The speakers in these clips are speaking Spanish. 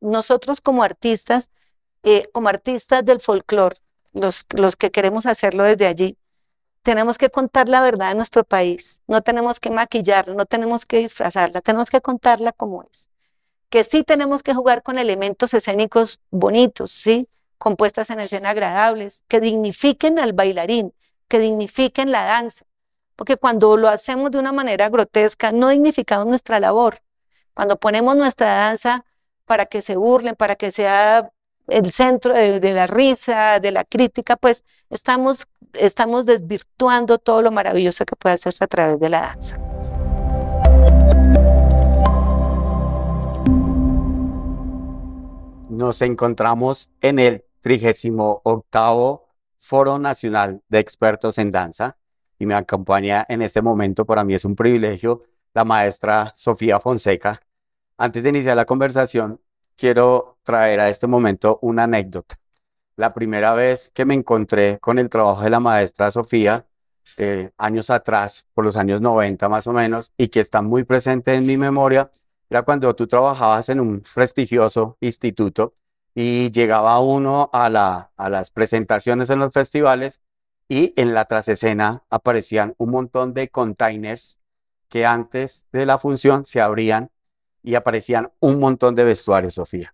nosotros como artistas, eh, como artistas del folclore, los, que queremos hacerlo desde allí, tenemos que contar la verdad de nuestro país, no tenemos que maquillarla, no tenemos que disfrazarla, tenemos que contarla como es. Que sí tenemos que jugar con elementos escénicos bonitos, ¿sí? compuestas en escena agradables, que dignifiquen al bailarín, que dignifiquen la danza, porque cuando lo hacemos de una manera grotesca, no dignificamos nuestra labor. Cuando ponemos nuestra danza para que se burlen, para que sea el centro de, la risa, de la crítica, pues estamos, estamos desvirtuando todo lo maravilloso que puede hacerse a través de la danza. Nos encontramos en el 38 Foro Nacional de Expertos en Danza y me acompaña en este momento, para mí es un privilegio, la maestra Sofía Fonseca, antes de iniciar la conversación, quiero traer a este momento una anécdota. La primera vez que me encontré con el trabajo de la maestra Sofía, años atrás, por los años 90 más o menos, y que está muy presente en mi memoria, era cuando tú trabajabas en un prestigioso instituto y llegaba uno a, a las presentaciones en los festivales y en la trasescena aparecían un montón de containers que antes de la función se abrían y aparecían un montón de vestuarios, Sofía.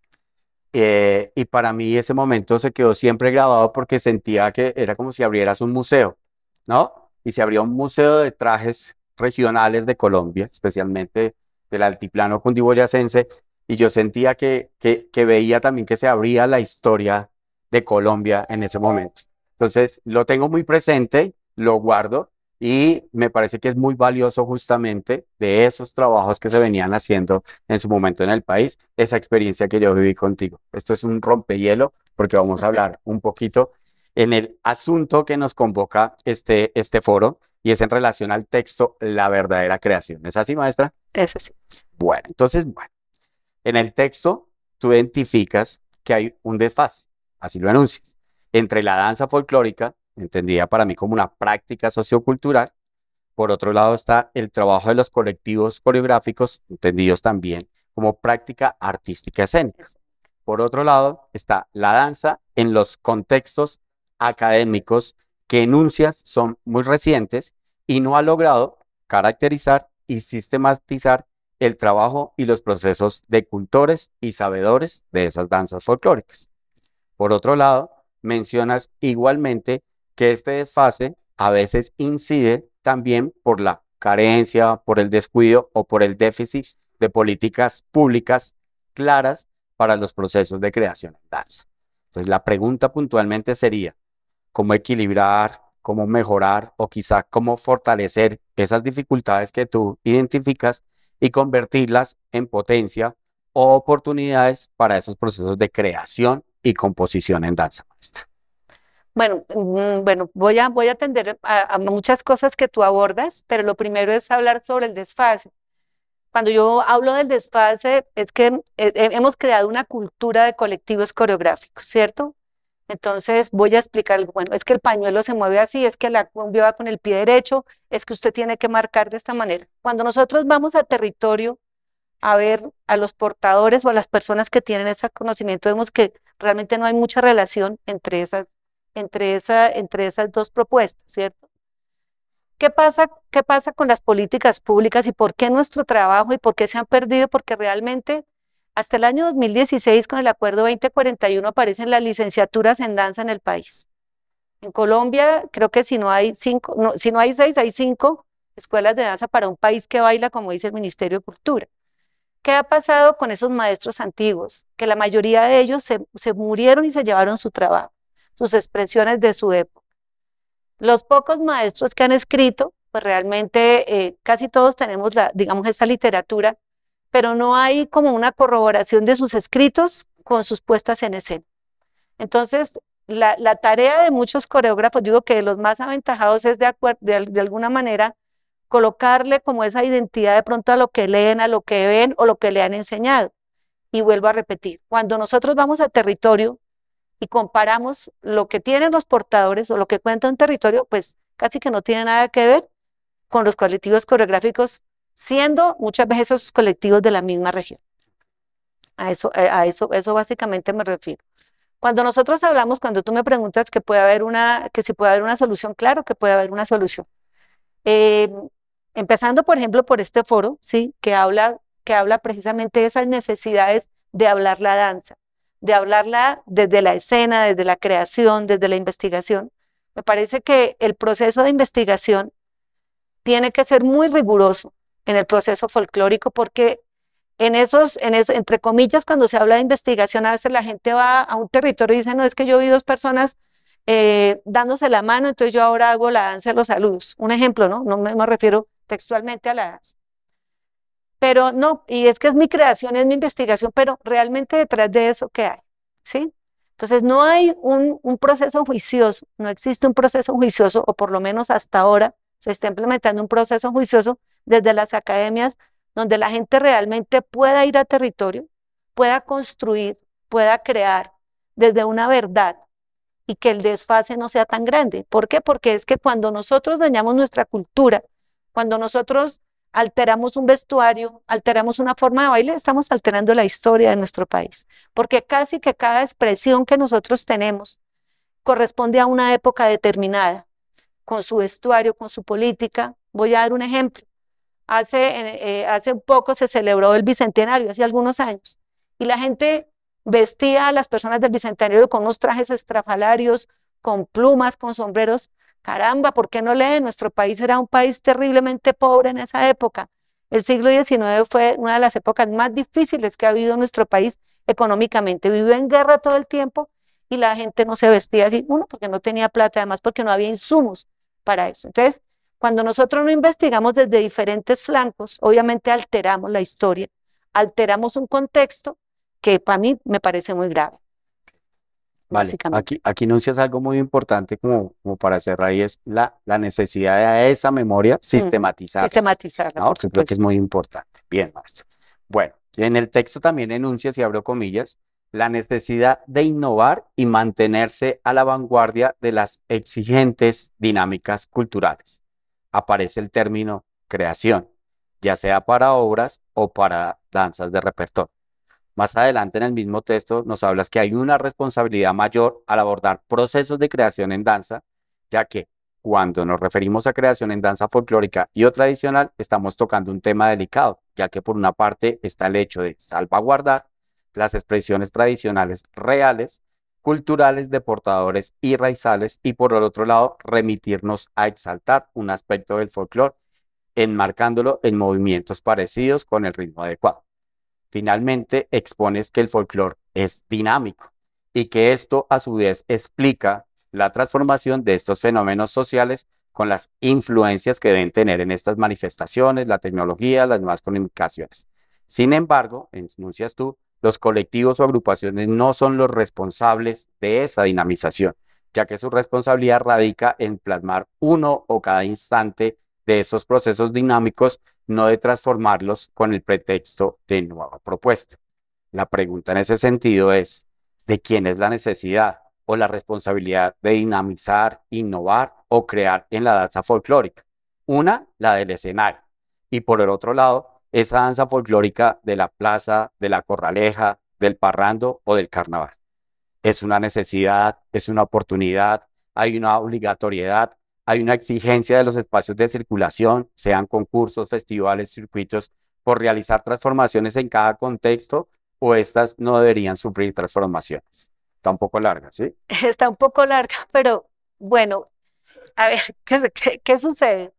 Eh, y para mí ese momento se quedó siempre grabado porque sentía que era como si abrieras un museo, ¿no? Y se abría un museo de trajes regionales de Colombia, especialmente del altiplano cundiboyacense, y yo sentía que, que, que veía también que se abría la historia de Colombia en ese momento. Entonces, lo tengo muy presente, lo guardo, y me parece que es muy valioso justamente de esos trabajos que se venían haciendo en su momento en el país, esa experiencia que yo viví contigo. Esto es un rompehielo porque vamos a hablar un poquito en el asunto que nos convoca este, este foro y es en relación al texto La verdadera creación. ¿Es así, maestra? Es sí Bueno, entonces, bueno, en el texto tú identificas que hay un desfase, así lo anuncias, entre la danza folclórica entendida para mí como una práctica sociocultural. Por otro lado está el trabajo de los colectivos coreográficos, entendidos también como práctica artística escénica. Por otro lado está la danza en los contextos académicos que enuncias son muy recientes y no ha logrado caracterizar y sistematizar el trabajo y los procesos de cultores y sabedores de esas danzas folclóricas. Por otro lado, mencionas igualmente que este desfase a veces incide también por la carencia, por el descuido o por el déficit de políticas públicas claras para los procesos de creación en danza. Entonces, la pregunta puntualmente sería, ¿cómo equilibrar, cómo mejorar o quizá cómo fortalecer esas dificultades que tú identificas y convertirlas en potencia o oportunidades para esos procesos de creación y composición en danza maestra? Bueno, mm, bueno, voy a, voy a atender a, muchas cosas que tú abordas, pero lo primero es hablar sobre el desfase. Cuando yo hablo del desfase, es que mm, eh, eh, hemos creado una cultura de colectivos coreográficos, ¿cierto? Entonces voy a explicar, bueno, es que el pañuelo se mueve así, es que la cumbia va con el pie derecho, es que usted tiene que marcar de esta manera. Cuando nosotros vamos a territorio a ver a los portadores o a las personas que tienen ese conocimiento, vemos que realmente no hay mucha relación entre esas entre, esa, entre esas dos propuestas, ¿cierto? ¿Qué pasa, ¿Qué pasa con las políticas públicas y por qué nuestro trabajo y por qué se han perdido? Porque realmente hasta el año 2016 con el Acuerdo 2041 aparecen las licenciaturas en danza en el país. En Colombia creo que si no hay, si no hay seis, hay cinco escuelas de danza para un país que baila, como dice el Ministerio de Cultura. ¿Qué ha pasado con esos maestros antiguos? Que la mayoría de ellos se murieron y se llevaron su trabajo sus expresiones de su época. Los pocos maestros que han escrito, pues realmente eh, casi todos tenemos, la, digamos, esta literatura, pero no hay como una corroboración de sus escritos con sus puestas en escena. Entonces, la, tarea de muchos coreógrafos, digo que de los más aventajados es de, de alguna manera colocarle como esa identidad de pronto a lo que leen, a lo que ven o lo que le han enseñado. Y vuelvo a repetir, cuando nosotros vamos a territorio, y comparamos lo que tienen los portadores o lo que cuenta un territorio, pues casi que no tiene nada que ver con los colectivos coreográficos, siendo muchas veces esos colectivos de la misma región. A eso, eh, a eso, eso básicamente me refiero. Cuando nosotros hablamos, cuando tú me preguntas que puede haber una, que si puede haber una solución, claro que puede haber una solución. Eh, empezando, por ejemplo, por este foro, sí, que habla, que habla precisamente de esas necesidades de hablar la danza, de hablarla desde la escena, desde la creación, desde la investigación. Me parece que el proceso de investigación tiene que ser muy riguroso en el proceso folclórico porque en esos, en entre comillas, cuando se habla de investigación, a veces la gente va a un territorio y dice, no, es que yo vi dos personas eh, dándose la mano, entonces yo ahora hago la danza de los saludos. Un ejemplo, ¿no? No me, me refiero textualmente a la danza pero no, y es que es mi creación, es mi investigación, pero realmente detrás de eso, ¿qué hay? ¿Sí? Entonces, no hay un, un, proceso juicioso, no existe un proceso juicioso, o por lo menos hasta ahora se está implementando un proceso juicioso desde las academias, donde la gente realmente pueda ir a territorio, pueda construir, pueda crear desde una verdad y que el desfase no sea tan grande. ¿Por qué? Porque es que cuando nosotros dañamos nuestra cultura, cuando nosotros alteramos un vestuario, alteramos una forma de baile, estamos alterando la historia de nuestro país, porque casi que cada expresión que nosotros tenemos corresponde a una época determinada, con su vestuario, con su política. Voy a dar un ejemplo. Hace, eh, eh, poco se celebró el Bicentenario, hace algunos años, y la gente vestía a las personas del Bicentenario con unos trajes estrafalarios, con plumas, con sombreros, Caramba, ¿por qué no lee? Nuestro país era un país terriblemente pobre en esa época. El siglo XIX fue una de las épocas más difíciles que ha habido nuestro país económicamente. Vivió en guerra todo el tiempo y la gente no se vestía así, uno, porque no tenía plata, además porque no había insumos para eso. Entonces, cuando nosotros no investigamos desde diferentes flancos, obviamente alteramos la historia, alteramos un contexto que para mí me parece muy grave. Vale, aquí, aquí enuncias algo muy importante como, para cerrar y es la, la necesidad de esa memoria mm, sistematizar. Mm, sistematizarla. que es muy importante. Bien, maestro. Bueno, en el texto también enuncias, y abro comillas, la necesidad de innovar y mantenerse a la vanguardia de las exigentes dinámicas culturales. Aparece el término creación, ya sea para obras o para danzas de repertorio. Más adelante en el mismo texto nos hablas que hay una responsabilidad mayor al abordar procesos de creación en danza, ya que cuando nos referimos a creación en danza folclórica y o tradicional, estamos tocando un tema delicado, ya que por una parte está el hecho de salvaguardar las expresiones tradicionales reales, culturales, de portadores y raizales, y por el otro lado, remitirnos a exaltar un aspecto del folclore, enmarcándolo en movimientos parecidos con el ritmo adecuado finalmente expones que el folclore es dinámico y que esto a su vez explica la transformación de estos fenómenos sociales con las influencias que deben tener en estas manifestaciones, la tecnología, las nuevas comunicaciones. Sin embargo, enuncias tú, los colectivos o agrupaciones no son los responsables de esa dinamización, ya que su responsabilidad radica en plasmar uno o cada instante de esos procesos dinámicos no de transformarlos con el pretexto de nueva propuesta. La pregunta en ese sentido es, ¿de quién es la necesidad o la responsabilidad de dinamizar, innovar o crear en la danza folclórica? Una, la del escenario, y por el otro lado, esa danza folclórica de la plaza, de la corraleja, del parrando o del carnaval. Es una necesidad, es una oportunidad, hay una obligatoriedad hay una exigencia de los espacios de circulación, sean concursos, festivales, circuitos, por realizar transformaciones en cada contexto o estas no deberían sufrir transformaciones. Está un poco larga, ¿sí? Está un poco larga, pero bueno, a ver, ¿qué, qué sucede?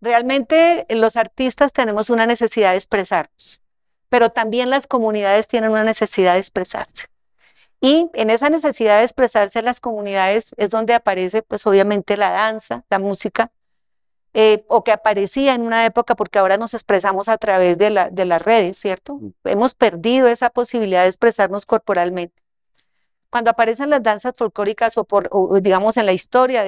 Realmente eh, los artistas tenemos una necesidad de expresarnos, pero también las comunidades tienen una necesidad de expresarse. Y en esa necesidad de expresarse en las comunidades es donde aparece, pues obviamente, la danza, la música, eh, o que aparecía en una época, porque ahora nos expresamos a través de, la, las redes, ¿cierto? Mm. Hemos perdido esa posibilidad de expresarnos corporalmente. Cuando aparecen las danzas folclóricas o, por, digamos, en la historia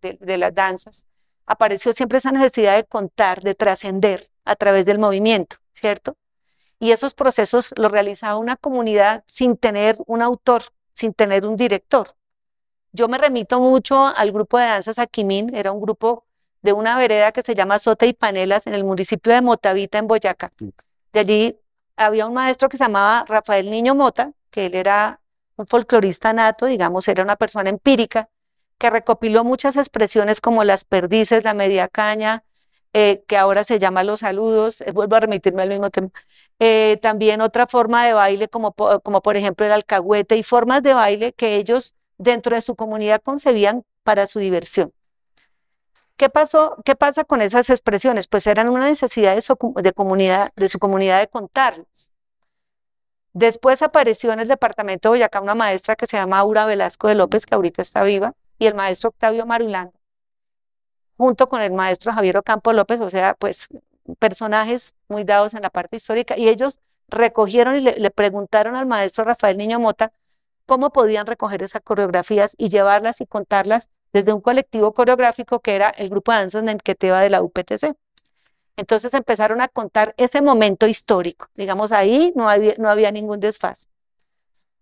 de, las danzas, apareció siempre esa necesidad de contar, de trascender a través del movimiento, ¿cierto? Y esos procesos los realizaba una comunidad sin tener un autor, sin tener un director. Yo me remito mucho al grupo de danzas Aquimín, era un grupo de una vereda que se llama Sota y Panelas en el municipio de Motavita, en Boyacá. De allí había un maestro que se llamaba Rafael Niño Mota, que él era un folclorista nato, digamos, era una persona empírica, que recopiló muchas expresiones como las perdices, la media caña, eh, que ahora se llama Los Saludos, eh, vuelvo a remitirme al mismo tema. Eh, también otra forma de baile, como, como por ejemplo el alcahuete, y formas de baile que ellos dentro de su comunidad concebían para su diversión. ¿Qué, pasó, ¿Qué pasa con esas expresiones? Pues eran una necesidad de su, comunidad, de su comunidad de contarlas. Después apareció en el departamento de Boyacá una maestra que se llama Aura Velasco de López, que ahorita está viva, y el maestro Octavio marulán junto con el maestro Javier Ocampo López, o sea, pues personajes muy dados en la parte histórica, y ellos recogieron y le, preguntaron al maestro Rafael Niño Mota cómo podían recoger esas coreografías y llevarlas y contarlas desde un colectivo coreográfico que era el grupo de danzas va de la UPTC. Entonces empezaron a contar ese momento histórico. Digamos, ahí no había ningún desfase.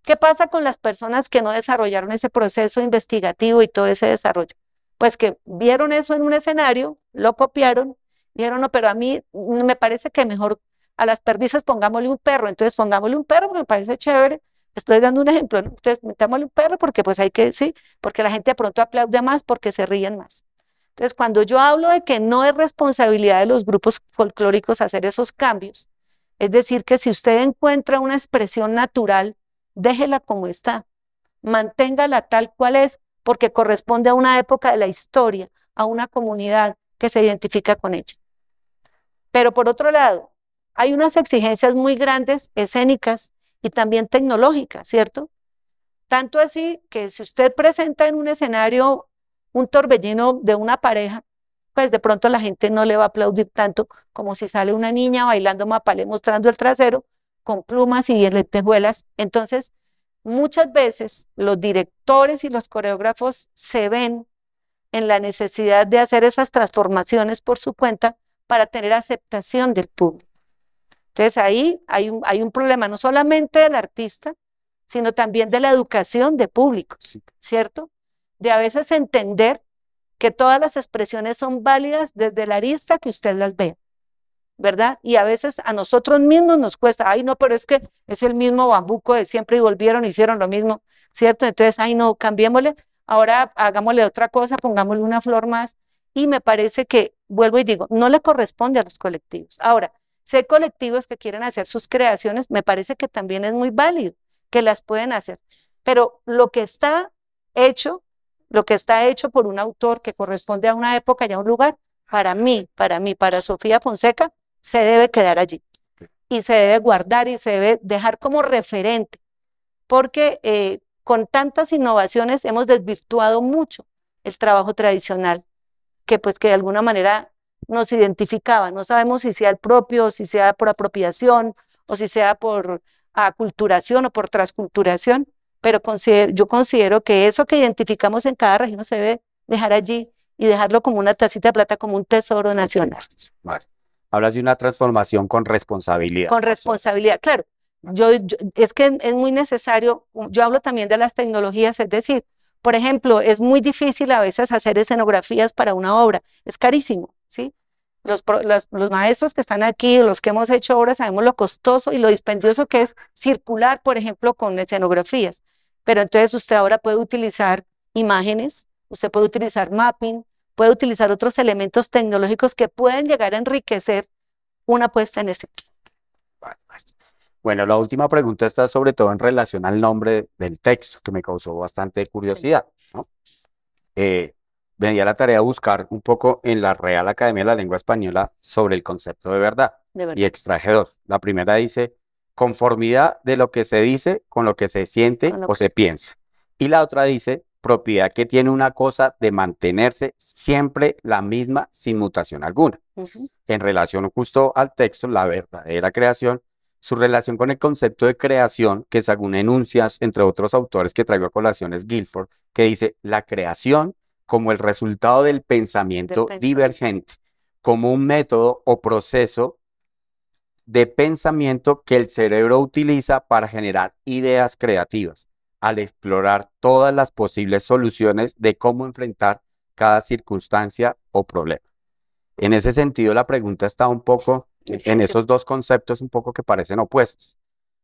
¿Qué pasa con las personas que no desarrollaron ese proceso investigativo y todo ese desarrollo? pues que vieron eso en un escenario, lo copiaron, dijeron, no, pero a mí me parece que mejor a las perdices pongámosle un perro, entonces pongámosle un perro, me parece chévere, estoy dando un ejemplo, entonces metámosle un perro porque pues hay que, sí, porque la gente de pronto aplaude más porque se ríen más. Entonces, cuando yo hablo de que no es responsabilidad de los grupos folclóricos hacer esos cambios, es decir, que si usted encuentra una expresión natural, déjela como está, manténgala tal cual es, porque corresponde a una época de la historia, a una comunidad que se identifica con ella. Pero por otro lado, hay unas exigencias muy grandes escénicas y también tecnológicas, ¿cierto? Tanto así que si usted presenta en un escenario un torbellino de una pareja, pues de pronto la gente no le va a aplaudir tanto como si sale una niña bailando mapalé mostrando el trasero con plumas y lentejuelas. Entonces, muchas veces los directores y los coreógrafos se ven en la necesidad de hacer esas transformaciones por su cuenta para tener aceptación del público. Entonces ahí hay un, hay un problema no solamente del artista, sino también de la educación de públicos, ¿cierto? De a veces entender que todas las expresiones son válidas desde la arista que usted las vea. ¿verdad? Y a veces a nosotros mismos nos cuesta, ay no, pero es que es el mismo bambuco de siempre y volvieron, hicieron lo mismo, ¿cierto? Entonces, ay no, cambiémosle, ahora hagámosle otra cosa, pongámosle una flor más. Y me parece que, vuelvo y digo, no le corresponde a los colectivos. Ahora, sé colectivos que quieren hacer sus creaciones, me parece que también es muy válido que las pueden hacer. Pero lo que está hecho, lo que está hecho por un autor que corresponde a una época y a un lugar, para mí, para mí, para Sofía Fonseca, se debe quedar allí y se debe guardar y se debe dejar como referente, porque eh, con tantas innovaciones hemos desvirtuado mucho el trabajo tradicional, que pues que de alguna manera nos identificaba. No sabemos si sea el propio, si sea por apropiación o si sea por aculturación o por transculturación, pero yo considero que eso que identificamos en cada región se debe dejar allí y dejarlo como una tacita de plata, como un tesoro nacional. Hablas de una transformación con responsabilidad. Con responsabilidad, claro. Yo, es que es muy necesario, yo hablo también de las tecnologías, es decir, por ejemplo, es muy difícil a veces hacer escenografías para una obra, es carísimo, ¿sí? Los, los, maestros que están aquí, los que hemos hecho obras, sabemos lo costoso y lo dispendioso que es circular, por ejemplo, con escenografías. Pero entonces usted ahora puede utilizar imágenes, usted puede utilizar mapping, puede utilizar otros elementos tecnológicos que pueden llegar a enriquecer una apuesta en ese Bueno, la última pregunta está sobre todo en relación al nombre del texto, que me causó bastante curiosidad. Eh, venía la tarea a buscar un poco en la Real Academia de la Lengua Española sobre el concepto de verdad, y extraje dos. La primera dice conformidad de lo que se dice con lo que se siente o se piensa. Y la otra dice propiedad que tiene una cosa de mantenerse siempre la misma sin mutación alguna. En relación justo al texto, la verdadera creación, su relación con el concepto de creación, que según enuncias, entre otros autores que traigo a colación es Guilford, que dice la creación como el resultado del pensamiento, divergente, como un método o proceso de pensamiento que el cerebro utiliza para generar ideas creativas al explorar todas las posibles soluciones de cómo enfrentar cada circunstancia o problema. En ese sentido, la pregunta está un poco en esos dos conceptos un poco que parecen opuestos.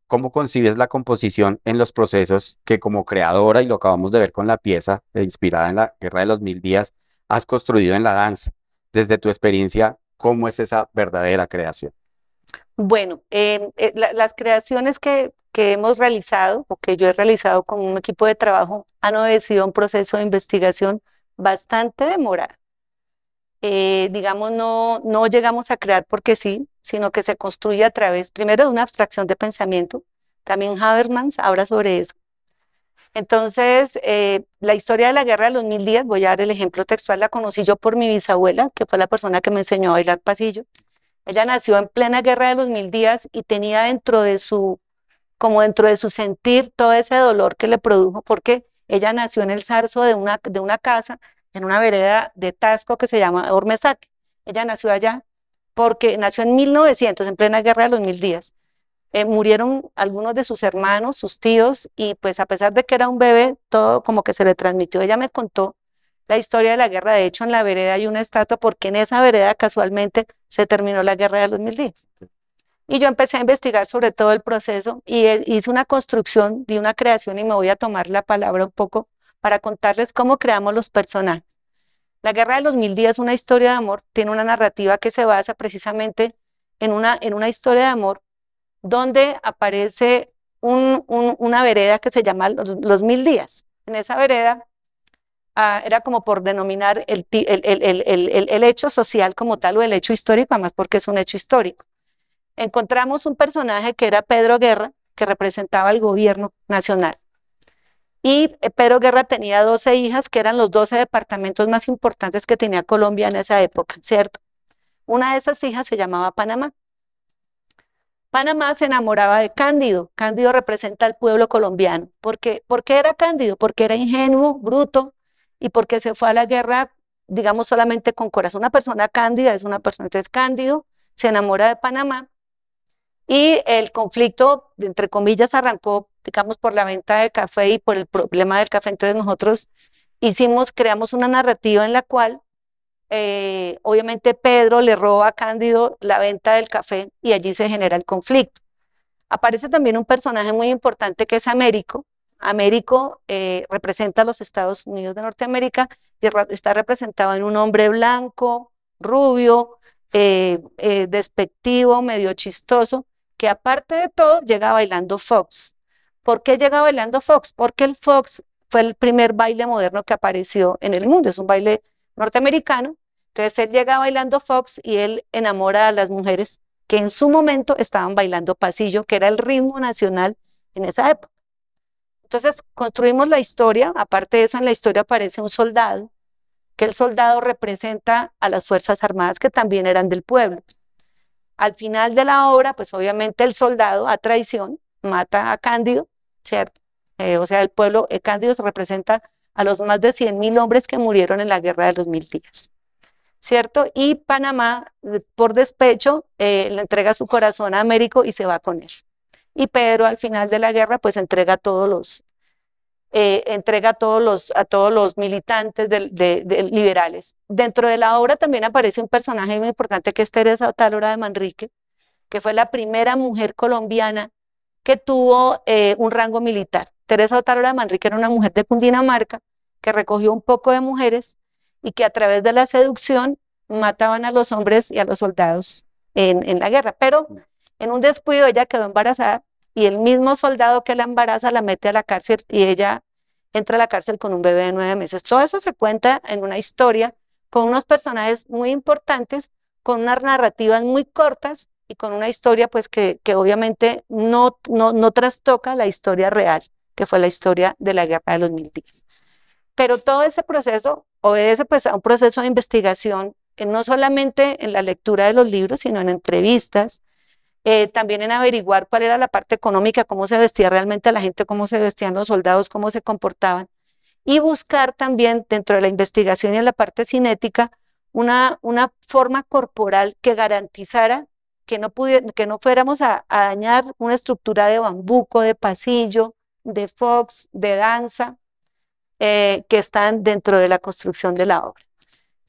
¿Cómo concibes la composición en los procesos que como creadora, y lo acabamos de ver con la pieza inspirada en la Guerra de los Mil Días, has construido en la danza? Desde tu experiencia, ¿cómo es esa verdadera creación? Bueno, em, eh, las creaciones que, hemos realizado o que yo he realizado con un equipo de trabajo han obedecido un proceso de investigación bastante demorado. Eh, digamos, no, no llegamos a crear porque sí, sino que se construye a través, primero, de una abstracción de pensamiento. También Habermas habla sobre eso. Entonces, eh, la historia de la Guerra de los Mil Días, voy a dar el ejemplo textual, la conocí yo por mi bisabuela, que fue la persona que me enseñó a bailar pasillo. Ella nació en plena guerra de los mil días y tenía dentro de su, como dentro de su sentir todo ese dolor que le produjo, porque ella nació en el zarzo de una, de una casa, en una vereda de Tasco que se llama Ormesac. Ella nació allá porque nació en 1900, en plena guerra de los mil días. Eh, murieron algunos de sus hermanos, sus tíos, y pues a pesar de que era un bebé, todo como que se le transmitió. Ella me contó la historia de la guerra. De hecho, en la vereda hay una estatua porque en esa vereda casualmente se terminó la guerra de los mil días. Y yo empecé a investigar sobre todo el proceso y eh, hice una construcción, y una creación y me voy a tomar la palabra un poco para contarles cómo creamos los personajes. La Guerra de los Mil Días, una historia de amor, tiene una narrativa que se basa precisamente en una, en una historia de amor donde aparece una vereda que se llama los Mil Días. En esa vereda Ah, era como por denominar el, hecho social como tal o el hecho histórico, además porque es un hecho histórico. Encontramos un personaje que era Pedro Guerra, que representaba al gobierno nacional. Y eh, Pedro Guerra tenía 12 hijas, que eran los 12 departamentos más importantes que tenía Colombia en esa época, ¿cierto? Una de esas hijas se llamaba Panamá. Panamá se enamoraba de Cándido. Cándido representa al pueblo colombiano. porque ¿Por qué era Cándido? Porque era ingenuo, bruto, y porque se fue a la guerra, digamos, solamente con corazón. Una persona cándida es una persona, es cándido, se enamora de Panamá y el conflicto, entre comillas, arrancó, digamos, por la venta de café y por el problema del café. Entonces nosotros hicimos, creamos una narrativa en la cual eh, obviamente Pedro le roba a Cándido la venta del café y allí se genera el conflicto. Aparece también un personaje muy importante que es Américo, Américo eh, representa a los Estados Unidos de Norteamérica, y está representado en un hombre blanco, rubio, eh, eh, despectivo, medio chistoso, que aparte de todo llega bailando Fox. ¿Por qué llega bailando Fox? Porque el Fox fue el primer baile moderno que apareció en el mundo, es un baile norteamericano. Entonces él llega bailando Fox y él enamora a las mujeres que en su momento estaban bailando pasillo, que era el ritmo nacional en esa época. Entonces construimos la historia, aparte de eso en la historia aparece un soldado, que el soldado representa a las Fuerzas Armadas que también eran del pueblo. Al final de la obra, pues obviamente el soldado a traición mata a Cándido, ¿cierto? Eh, o sea, el pueblo, eh, Cándido se representa a los más de 100.000 mil hombres que murieron en la Guerra de los Mil Días, ¿cierto? Y Panamá, eh, por despecho, le entrega su corazón a Américo y se va con él. Y Pedro al final de la guerra pues entrega a todos los, eh, entrega todos los, a todos los militantes liberales. Dentro de la obra también aparece un personaje muy importante que es Teresa Otálora de Manrique, que fue la primera mujer colombiana que tuvo eh, un rango militar. Teresa Otálora de Manrique era una mujer de Cundinamarca que recogió un poco de mujeres y que a través de la seducción mataban a los hombres y a los soldados en, en la guerra. Pero mm. En un descuido ella quedó embarazada y el mismo soldado que la embaraza la mete a la cárcel y ella entra a la cárcel con un bebé de nueve meses. Todo eso se cuenta en una historia con unos personajes muy importantes, con unas narrativas muy cortas y con una historia pues que, obviamente no, no, trastoca la historia real, que fue la historia de la Guerra de los Mil Días. Pero todo ese proceso obedece pues a un proceso de investigación, no solamente en la lectura de los libros, sino en entrevistas, eh, también en averiguar cuál era la parte económica, cómo se vestía realmente la gente, cómo se vestían los soldados, cómo se comportaban, y buscar también dentro de la investigación y en la parte cinética una, forma corporal que garantizara que no, que no fuéramos a, dañar una estructura de bambuco, de pasillo, de fox, de danza, eh, que están dentro de la construcción de la obra.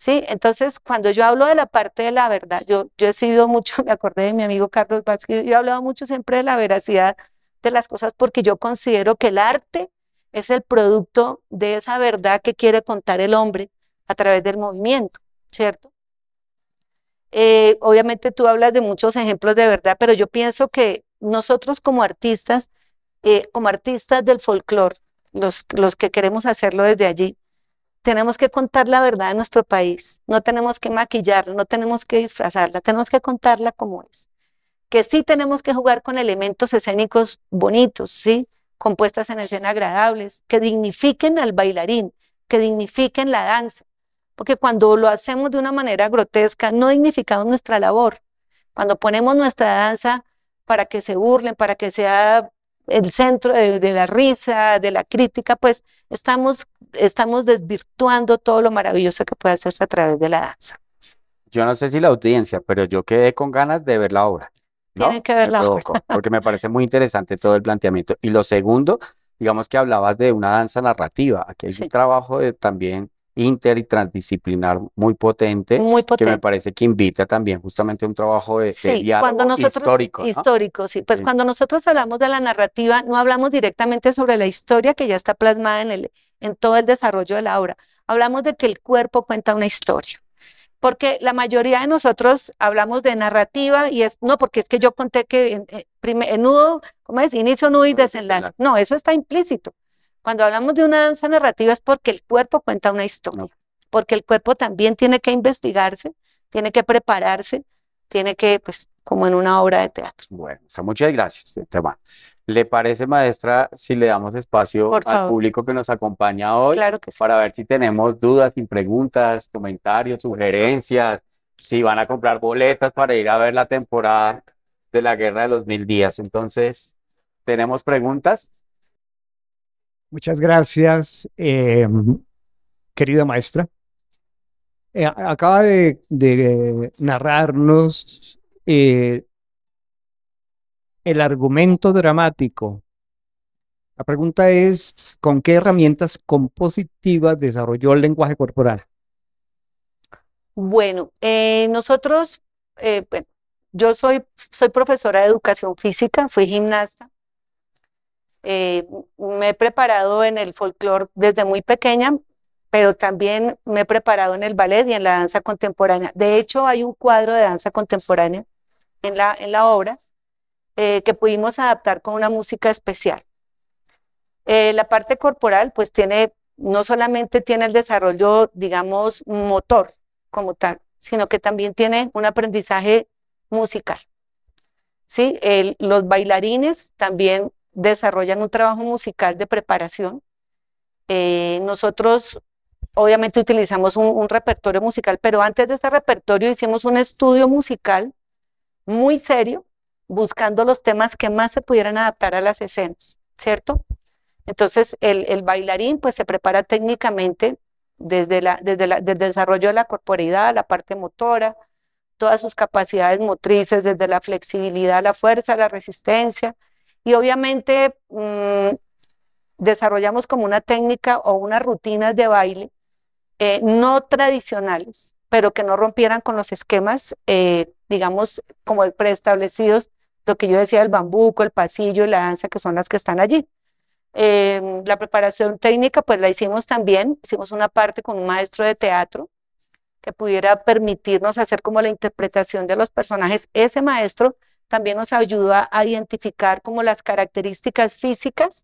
¿sí? Entonces, cuando yo hablo de la parte de la verdad, yo, he sido mucho, me acordé de mi amigo Carlos Vázquez, yo he hablado mucho siempre de la veracidad de las cosas porque yo considero que el arte es el producto de esa verdad que quiere contar el hombre a través del movimiento, ¿cierto? Eh, obviamente tú hablas de muchos ejemplos de verdad, pero yo pienso que nosotros como artistas, eh, como artistas del folclore, los, los que queremos hacerlo desde allí, tenemos que contar la verdad de nuestro país. No tenemos que maquillarla, no tenemos que disfrazarla, tenemos que contarla como es. Que sí tenemos que jugar con elementos escénicos bonitos, ¿sí? compuestas en escena agradables, que dignifiquen al bailarín, que dignifiquen la danza. Porque cuando lo hacemos de una manera grotesca, no dignificamos nuestra labor. Cuando ponemos nuestra danza para que se burlen, para que sea el centro de, la risa, de la crítica, pues estamos, estamos desvirtuando todo lo maravilloso que puede hacerse a través de la danza. Yo no sé si la audiencia, pero yo quedé con ganas de ver la obra. Tienen que ver la obra. Porque me parece muy interesante todo el planteamiento. Y lo segundo, digamos que hablabas de una danza narrativa. Aquí hay un trabajo de, también inter y transdisciplinar muy potente, que me parece que invita también justamente a un trabajo de, diálogo histórico. Histórico, sí. Pues cuando nosotros hablamos de la narrativa, no hablamos directamente sobre la historia que ya está plasmada en, el, en todo el desarrollo de la obra. Hablamos de que el cuerpo cuenta una historia. Porque la mayoría de nosotros hablamos de narrativa y es, no, porque es que yo conté que en, eh, nudo, ¿cómo es? Inicio, nudo y desenlace. No, eso está implícito cuando hablamos de una danza narrativa es porque el cuerpo cuenta una historia, porque el cuerpo también tiene que investigarse, tiene que prepararse, tiene que, pues, como en una obra de teatro. Bueno, muchas gracias, Esteban. Eh, ¿Le parece, maestra, si le damos espacio al público que nos acompaña hoy claro que para ver si tenemos dudas, preguntas, comentarios, sugerencias, si van a comprar boletas para ir a ver la temporada de la Guerra de los Mil Días? Entonces, ¿tenemos preguntas? Muchas gracias, eh, querida maestra. Eh, acaba de, narrarnos eh, el argumento dramático. La pregunta es, ¿con qué herramientas compositivas desarrolló el lenguaje corporal? Bueno, nosotros, pues, yo soy, soy profesora de educación física, fui gimnasta eh, me he preparado en el folclore desde muy pequeña, pero también me he preparado en el ballet y en la danza contemporánea. De hecho, hay un cuadro de danza contemporánea en la, en la obra eh, que pudimos adaptar con una música especial. Eh, la parte corporal, pues tiene, no solamente tiene el desarrollo, digamos, motor como tal, sino que también tiene un aprendizaje musical. ¿Sí? los bailarines también desarrollan un trabajo musical de preparación. Eh, nosotros obviamente utilizamos un, repertorio musical, pero antes de este repertorio hicimos un estudio musical muy serio, buscando los temas que más se pudieran adaptar a las escenas, ¿cierto? Entonces el, bailarín pues se prepara técnicamente desde, desde el desarrollo de la corporeidad, la parte motora, todas sus capacidades motrices, desde la flexibilidad, la fuerza, la resistencia, y obviamente mm, desarrollamos como una técnica o unas rutinas de baile eh, no tradicionales, pero que no rompieran con los esquemas, eh, digamos, como el preestablecidos, lo que yo decía, el bambuco, el pasillo y la danza, que son las que están allí. Em, la preparación técnica, pues la hicimos también, hicimos una parte con un maestro de teatro que pudiera permitirnos hacer como la interpretación de los personajes. Ese maestro también nos ayuda a identificar como las características físicas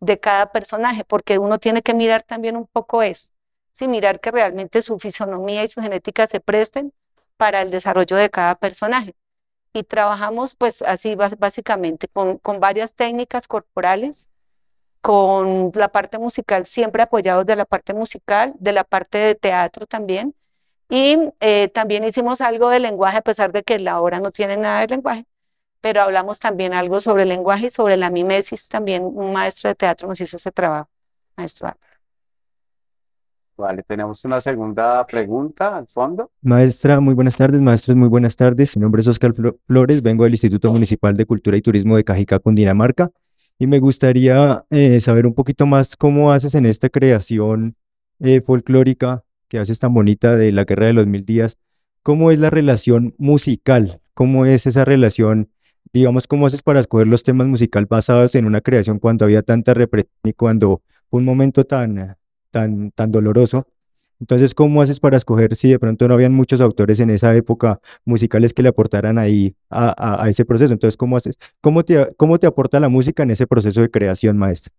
de cada personaje, porque uno tiene que mirar también un poco eso, sin mirar que realmente su fisonomía y su genética se presten para el desarrollo de cada personaje. Y trabajamos pues así básicamente con, varias técnicas corporales, con la parte musical, siempre apoyados de la parte musical, de la parte de teatro también. Y eh, también hicimos algo de lenguaje, a pesar de que la obra no tiene nada de lenguaje, pero hablamos también algo sobre el lenguaje y sobre la mimesis también. Un maestro de teatro nos hizo ese trabajo, maestro Vale, tenemos una segunda pregunta al fondo. Maestra, muy buenas tardes. Maestros, muy buenas tardes. Mi nombre es Oscar Flores, vengo del Instituto Municipal de Cultura y Turismo de Cajicá, Cundinamarca. Y me gustaría eh, saber un poquito más cómo haces en esta creación eh, folclórica que haces tan bonita de la Guerra de los Mil Días. ¿Cómo es la relación musical? ¿Cómo es esa relación digamos, cómo haces para escoger los temas musicales basados en una creación cuando había tanta represión y cuando fue un momento tan, tan, tan doloroso. Entonces, ¿cómo haces para escoger si de pronto no habían muchos autores en esa época musicales que le aportaran ahí a, ese proceso? Entonces, ¿cómo haces? ¿Cómo te, ¿Cómo te aporta la música en ese proceso de creación, maestra?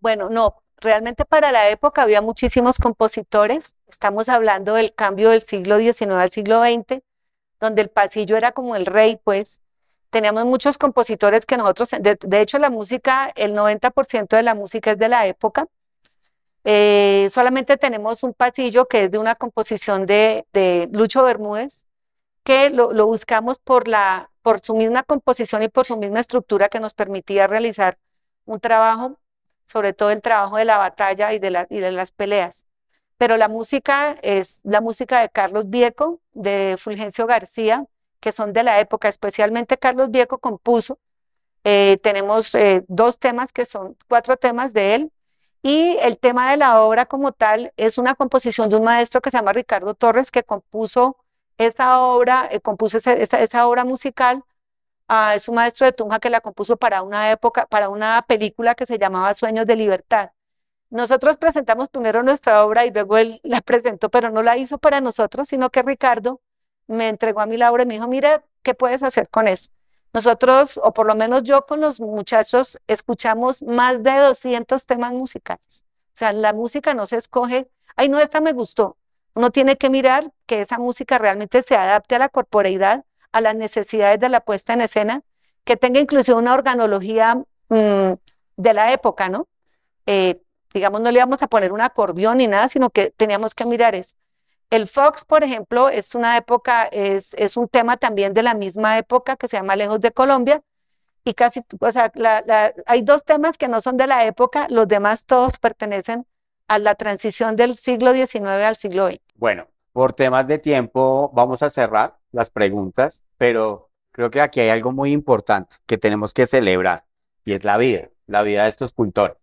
Bueno, no, realmente para la época había muchísimos compositores. Estamos hablando del cambio del siglo XIX al siglo XX, donde el pasillo era como el rey, pues, teníamos muchos compositores que nosotros, de, hecho la música, el 90% de la música es de la época. Eh, solamente tenemos un pasillo que es de una composición de, de Lucho Bermúdez, que lo, buscamos por, la, por su misma composición y por su misma estructura que nos permitía realizar un trabajo, sobre todo el trabajo de la batalla y de, y de las peleas. Pero la música es la música de Carlos Vieco, de Fulgencio García, que son de la época, especialmente Carlos viejo compuso. Eh, tenemos eh, dos temas que son cuatro temas de él. Y el tema de la obra como tal es una composición de un maestro que se llama Ricardo Torres, que compuso esa obra, eh, compuso esa, obra musical. Ah, es un maestro de Tunja que la compuso para una época, para una película que se llamaba Sueños de Libertad. Nosotros presentamos primero nuestra obra y luego él la presentó, pero no la hizo para nosotros, sino que Ricardo me entregó a mi labor y me dijo, mira, ¿qué puedes hacer con eso? Nosotros, o por lo menos yo con los muchachos, escuchamos más de 200 temas musicales. O sea, la música no se escoge, ay, no, esta me gustó. Uno tiene que mirar que esa música realmente se adapte a la corporeidad, a las necesidades de la puesta en escena, que tenga incluso una organología mm, de la época, ¿no? Eh, digamos, no le íbamos a poner un acordeón ni nada, sino que teníamos que mirar eso. El Fox, por ejemplo, es una época, es, un tema también de la misma época que se llama Lejos de Colombia, y casi, o sea, hay dos temas que no son de la época, los demás todos pertenecen a la transición del siglo XIX al siglo XX. Bueno, por temas de tiempo vamos a cerrar las preguntas, pero creo que aquí hay algo muy importante que tenemos que celebrar y es la vida, la vida de estos cultores.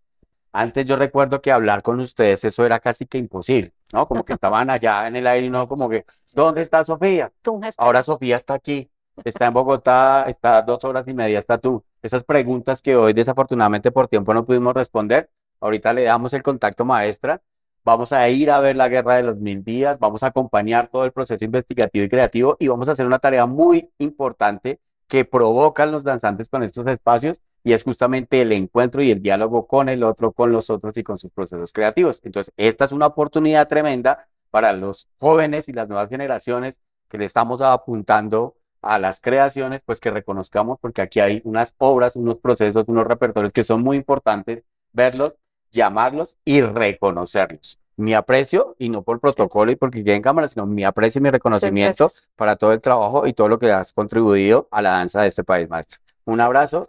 Antes yo recuerdo que hablar con ustedes eso era casi que imposible. ¿no? Como que estaban allá en el aire y no como que, ¿dónde está Sofía? Ahora Sofía está aquí, está en Bogotá, está dos horas y media, está tú. Esas preguntas que hoy desafortunadamente por tiempo no pudimos responder, ahorita le damos el contacto maestra, vamos a ir a ver la guerra de los mil días, vamos a acompañar todo el proceso investigativo y creativo y vamos a hacer una tarea muy importante que provocan los danzantes con estos espacios y es justamente el encuentro y el diálogo con el otro, con los otros y con sus procesos creativos. Entonces, esta es una oportunidad tremenda para los jóvenes y las nuevas generaciones que le estamos apuntando a las creaciones, pues que reconozcamos, porque aquí hay unas obras, unos procesos, unos repertorios que son muy importantes verlos, llamarlos y reconocerlos. Mi aprecio, y no por protocolo y porque quede en cámara, sino mi aprecio y mi reconocimiento para todo el trabajo y todo lo que has contribuido a la danza de este país, maestro. Un abrazo